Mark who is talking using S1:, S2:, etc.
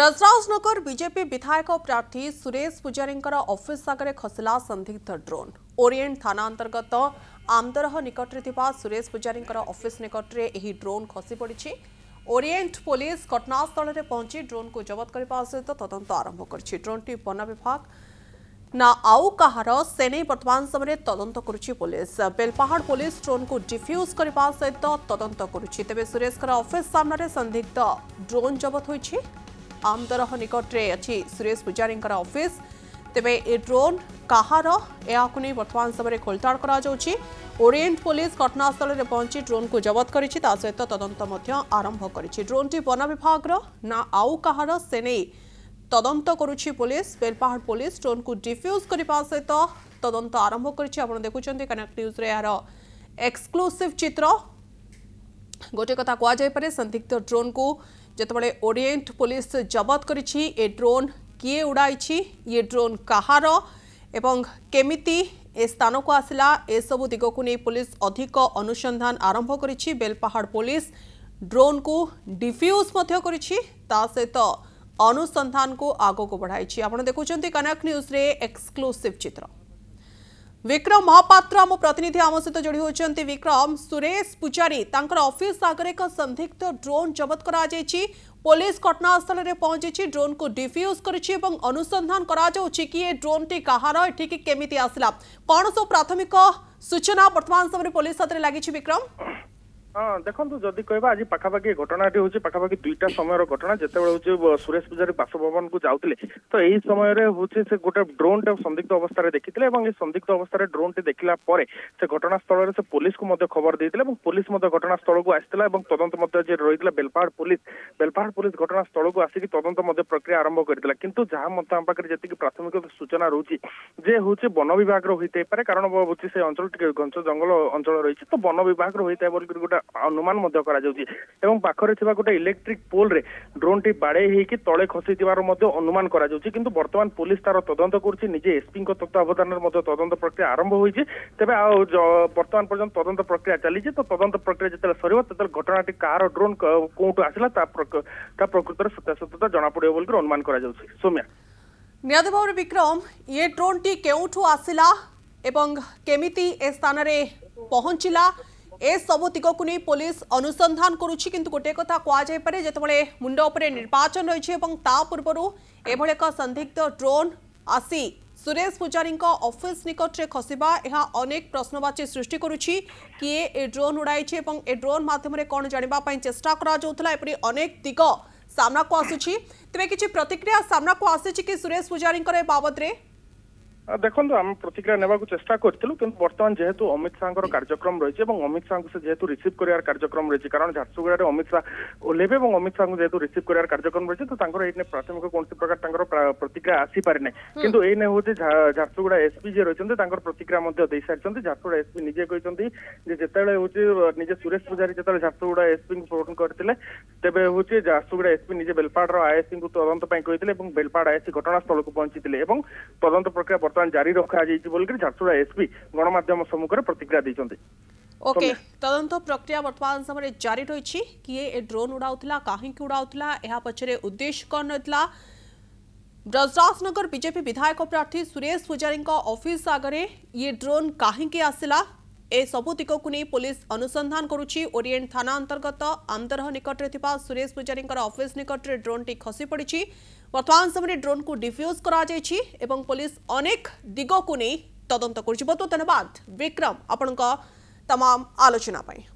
S1: রাজরাজনগর BJP বিধায়ক প্রার্থী Suresh পূজারীঙ্কর office আগে খসিলা সন্দিগ্ধ ড্রোন ওরিয়েন্ট থানা অন্তর্গত আমদরহ নিকটরে থাকা সুরেশ পূজারীঙ্কর অফিস নিকটরে এই ড্রোন খসি পড়ছে ওরিয়েন্ট পুলিশ ঘটনাস্থলের পৌঁছি ড্রোনকু জবত করা সহ তদন্ত আরম্ভ করেছে ড্রোনটি বন বিভাগ ନା ଆଉ କାହାର ସେ ନେଇ ବର୍ତ୍ତମାନ ସମୟରେ ତଦନ୍ତ କରୁଛି ପୋଲିସ ବେଲପାହାଡ଼ ପୋଲିସ ଡ୍ରୋନ୍କୁ ଡିଫ୍ୟୁଜ୍ କରିବା ସହିତ ତଦନ୍ତ କରୁଛି ତେବେ ସୁରେଶଙ୍କର ଅଫିସ୍ ସାମ୍ନାରେ ସନ୍ଦିଗ୍ଧ ଡ୍ରୋନ୍ ଜବତ ହୋଇଛି আমদরহ নিকটে অছি সুরেশ পূজারীঙ্কর অফিস তেবে এ ড্রোন কাহার এখন নিয়ে বর্তমান সময় খোলতাড় করা যাচ্ছে ওরিয়েন্ট পুলিশ ঘটনাস্থলে পৌঁছি ড্রোনকু জবত করেছে তা সহ তদন্ত আরম্ভ করেছে ড্রোনটি বন বিভাগর না আউ কাহার সে নেই তদন্ত করুছি পুলিশ বেলপাহাড় পুলিশ ড্রোনকু ডিফ্ୟୁজ করা সহ তদন্ত আরম্ভ করেছে আপনার দেখুছেন কানেক্ট নিউজরে এর এক্সক্লুসিভ চিত্র গোটে কথা কুয়া যাইপরে সন্দিগ্ধ ড্রোনকু ଯେତେବେଳେ ଓରିଏଣ୍ଟ ପୋଲିସ ଜବତ କରିଛି ଏ ଡ୍ରୋନ୍ କିଏ ଉଡ଼ାଇଛି ଇଏ ଡ୍ରୋନ୍ କାହାର ଏବଂ କେମିତି ଏ ସ୍ଥାନକୁ ଆସିଲା ଏସବୁ ଦିଗକୁ ନେଇ ପୋଲିସ ଅଧିକ ଅନୁସନ୍ଧାନ ଆରମ୍ଭ କରିଛି ବେଲପାହାଡ଼ ପୋଲିସ ଡ୍ରୋନ୍କୁ ଡିଫ୍ୟୁଜ୍ ମଧ୍ୟ କରିଛି ତା ସହିତ ଅନୁସନ୍ଧାନକୁ ଆଗକୁ ବଢ଼ାଇଛି ଆପଣ ଦେଖୁଛନ୍ତି କନକ ନ୍ୟୁଜ୍ରେ ଏକ୍ସକ୍ଲୁସିଭ୍ ଚିତ୍ର विक्रम महापात्र आम प्रतिनिधि आम सहित जोड़ी होती विक्रम सुरेश पूजारी अफिस् आगे एक संदिग्ध ड्रोन जबत कर पुलिस घटनास्थल में पहुंची ड्रोन को डिफ्यूज कर अनुसंधान करोन टी कहार आसला कौन सब प्राथमिक सूचना बर्तमान समय पुलिस हाथ में लगी विक्रम
S2: ହଁ ଦେଖନ୍ତୁ ଯଦି କହିବା ଆଜି ପାଖାପାଖି ଘଟଣାଟି ହେଉଛି ପାଖାପାଖି ଦୁଇଟା ସମୟର ଘଟଣା ଯେତେବେଳେ ହେଉଛି ସୁରେଶ ପୂଜାରୀ ବାସଭବନକୁ ଯାଉଥିଲେ ତ ଏହି ସମୟରେ ହେଉଛି ସେ ଗୋଟେ ଡ୍ରୋନ୍ଟା ସନ୍ଦିଗ୍ଧ ଅବସ୍ଥାରେ ଦେଖିଥିଲେ ଏବଂ ଏହି ସନ୍ଦିଗ୍ଧ ଅବସ୍ଥାରେ ଡ୍ରୋନ୍ଟି ଦେଖିଲା ପରେ ସେ ଘଟଣାସ୍ଥଳରେ ସେ ପୋଲିସକୁ ମଧ୍ୟ ଖବର ଦେଇଥିଲେ ଏବଂ ପୋଲିସ ମଧ୍ୟ ଘଟଣାସ୍ଥଳକୁ ଆସିଥିଲା ଏବଂ ତଦନ୍ତ ମଧ୍ୟ ଯିଏ ରହିଥିଲା ବେଲପାହାଡ଼ ପୋଲିସ ବେଲପାହାଡ଼ ପୋଲିସ ଘଟଣାସ୍ଥଳକୁ ଆସିକି ତଦନ୍ତ ମଧ୍ୟ ପ୍ରକ୍ରିୟା ଆରମ୍ଭ କରିଥିଲା କିନ୍ତୁ ଯାହା ମଧ୍ୟ ଆମ ପାଖରେ ଯେତିକି ପ୍ରାଥମିକ ସୂଚନା ରହୁଛି ଯେ ହେଉଛି ବନ ବିଭାଗର ହୋଇଥାଇପାରେ କାରଣ ହେଉଛି ସେ ଅଞ୍ଚଳ ଟିକେ ଘଞ୍ଚ ଜଙ୍ଗଲ ଅଞ୍ଚଳ ରହିଛି ତ ବନ ବିଭାଗର ହୋଇଥାଏ ବୋଲିକରି ଗୋଟେ ଅନୁମାନ ମଧ୍ୟ କରାଯାଉଛି ଏବଂ ପାଖରେ ଥିବା ଗୋଟେ ଇଲେକ୍ଟ୍ରିକ୍ ପୋଲରେ ଡ୍ରୋନ୍ଟି ବାଡ଼େଇ ହେଇକି ତଳେ ଖସିଥିବାର ମଧ୍ୟ ଅନୁମାନ କରାଯାଉଛି କିନ୍ତୁ ବର୍ତ୍ତମାନ ପୋଲିସ ତାର ତଦନ୍ତ କରୁଛି ନିଜେ ଏସ୍ପିଙ୍କ ତତ୍ତ୍ୱାବଧାନରେ ମଧ୍ୟ ତଦନ୍ତ ପ୍ରକ୍ରିୟା ଆରମ୍ଭ ହୋଇଛି ତେବେ ଆଉ ବର୍ତ୍ତମାନ ପର୍ଯ୍ୟନ୍ତ ତଦନ୍ତ ପ୍ରକ୍ରିୟା ଚାଲିଛି ତ ତଦନ୍ତ ପ୍ରକ୍ରିୟା ଯେତେବେଳେ ସରିବ ସେତେବେଳେ ଘଟଣାଟି କାହାର ଡ୍ରୋନ୍ କୋଉଠୁ ଆସିଲା ତା ପ୍ରକୃତରେ ସତ୍ୟାସତ୍ୟତା ଜଣାପଡ଼ିବ ବୋଲି ଅନୁମାନ କରାଯାଉଛି ସୌମ୍ୟା
S1: ନିହାତି ଭାବରେ ବିକ୍ରମ ଇଏ ଡ୍ରୋନ୍ଟି କେଉଁଠୁ ଆସିଲା ଏବଂ କେମିତି ଏ ସ୍ଥାନରେ ପହଞ୍ଚିଲା এসবু দিগকু নিয়ে পুলিশ অনুসন্ধান করুছি কিন্তু গোটিয়ে কথা কুযাইপরে যেতবে মুন্ড উপরে নির্বাচন রয়েছে এবং তা পূর্বর এভাবে এক সন্দিগ্ধ ড্রোন আসি সুরেশ পূজারী অফিস নিকটে খসিবা এহা অনেক প্রশ্নবাচী সৃষ্টি করুছি কিয়ে এ ড্রোন উড়াইছে এবং এ ড্রোন মাধ্যমে কোণ জাঁয়া চেষ্টা করা এপরি অনেক দিগ সামনাকু আসুছি তবে কিছু প্রতিক্রিয়া সামনাকু আসিছে কি সুরেশ পূজারী এ বাবদরে
S2: ଦେଖନ୍ତୁ ଆମେ ପ୍ରତିକ୍ରିୟା ନେବାକୁ ଚେଷ୍ଟା କରିଥିଲୁ କିନ୍ତୁ ବର୍ତ୍ତମାନ ଯେହେତୁ ଅମିତ ଶାହାଙ୍କର କାର୍ଯ୍ୟକ୍ରମ ରହିଛି ଏବଂ ଅମିତ ଶାହାଙ୍କୁ ସେ ଯେହେତୁ ରିସିଭ୍ କରିବାର କାର୍ଯ୍ୟକ୍ରମ ରହିଛି କାରଣ ଝାରସୁଗୁଡ଼ାରେ ଅମିତ ଶାହା ଓହ୍ଲେଇବେ ଏବଂ ଅମିତ ଶାହାଙ୍କୁ ଯେହେତୁ ରିସିଭ୍ କରିବାର କାର୍ଯ୍ୟକ୍ରମ ରହିଛି ତ ତାଙ୍କର ଏଇନେ ପ୍ରାଥମିକ କୌଣସି ପ୍ରକାର ତାଙ୍କର ପ୍ରତିକ୍ରିୟା ଆସିପାରି ନାହିଁ କିନ୍ତୁ ଏଇନେ ହେଉଛି ଝାରସୁଗୁଡ଼ା ଏସ୍ପି ଯିଏ ରହିଛନ୍ତି ତାଙ୍କର ପ୍ରତିକ୍ରିୟା ମଧ୍ୟ ଦେଇସାରିଛନ୍ତି ଝାରସୁଗୁଡ଼ା ଏସ୍ପି ନିଜେ କହିଛନ୍ତି ଯେ ଯେତେବେଳେ ହେଉଛି ନିଜେ ସୁରେଶ ପୂଜାରୀ ଯେତେବେଳେ ଝାରସୁଗୁଡ଼ା ଏସ୍ପିଙ୍କୁ ଫୋନ୍ କରିଥିଲେ तेज हूँ झारसुगुड़ा एसपी निजे बेलपाड़ आएससी को तदंत बेलपाड़ आएससी घटनास्थल को पहुंची थे तदंत प्रक्रिया बर्तमान जारी रखी बोलकर झारसुगुड़ा एसपी गणमाम सम्मेलन प्रतिक्रिया ओके okay,
S1: तदंत प्रक्रिया बर्तमान समय जारी रही किए ए ड्रोन उड़ाऊला कहीं उड़ाऊला यह पचरे उद्देश्य कौन रहा ब्रजराजनगर बीजेपी विधायक प्रार्थी सुरेश पूजारी ऑफिस आगे ये ड्रोन कहीं आसला ଏସବୁ ଦିଗକୁ ନେଇ ପୋଲିସ ଅନୁସନ୍ଧାନ କରୁଛି ଓରିଏଣ୍ଟ ଥାନା ଅନ୍ତର୍ଗତ ଆନ୍ଦରହ ନିକଟରେ ଥିବା ସୁରେଶ ପୂଜାରୀଙ୍କର ଅଫିସ୍ ନିକଟରେ ଡ୍ରୋନ୍ଟି ଖସି ପଡ଼ିଛି ବର୍ତ୍ତମାନ ସମୟରେ ଡ୍ରୋନ୍କୁ ଡିଫ୍ୟୁଜ୍ କରାଯାଇଛି ଏବଂ ପୋଲିସ ଅନେକ ଦିଗକୁ ନେଇ ତଦନ୍ତ କରୁଛି ବହୁତ ବହୁତ ଧନ୍ୟବାଦ ବିକ୍ରମ ଆପଣଙ୍କ ତମାମ ଆଲୋଚନା ପାଇଁ